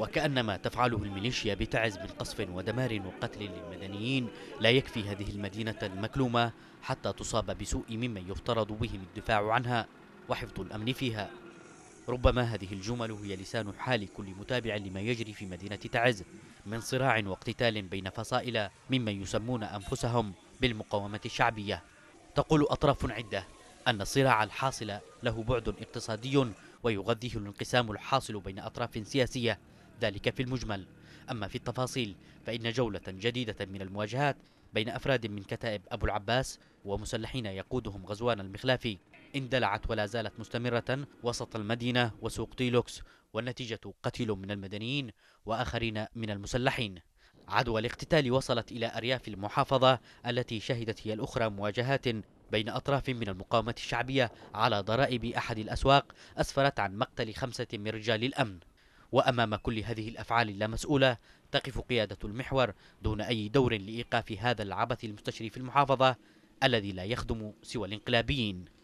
وكأنما تفعله الميليشيا بتعز من قصف ودمار وقتل للمدنيين لا يكفي هذه المدينة المكلومة حتى تصاب بسوء مما يفترض بهم الدفاع عنها وحفظ الأمن فيها ربما هذه الجمل هي لسان حال كل متابع لما يجري في مدينة تعز من صراع واقتتال بين فصائل ممن يسمون أنفسهم بالمقاومة الشعبية تقول أطراف عدة أن الصراع الحاصل له بعد اقتصادي ويغذيه الانقسام الحاصل بين أطراف سياسية ذلك في المجمل أما في التفاصيل فإن جولة جديدة من المواجهات بين أفراد من كتائب أبو العباس ومسلحين يقودهم غزوان المخلافي اندلعت ولا زالت مستمرة وسط المدينة وسوق تيلوكس والنتيجة قتيل من المدنيين وآخرين من المسلحين عدوى الاقتتال وصلت إلى أرياف المحافظة التي شهدت هي الأخرى مواجهات بين أطراف من المقاومة الشعبية على ضرائب أحد الأسواق أسفرت عن مقتل خمسة من رجال الأمن وأمام كل هذه الأفعال اللامسؤولة تقف قيادة المحور دون أي دور لإيقاف هذا العبث المستشري في المحافظة الذي لا يخدم سوى الانقلابيين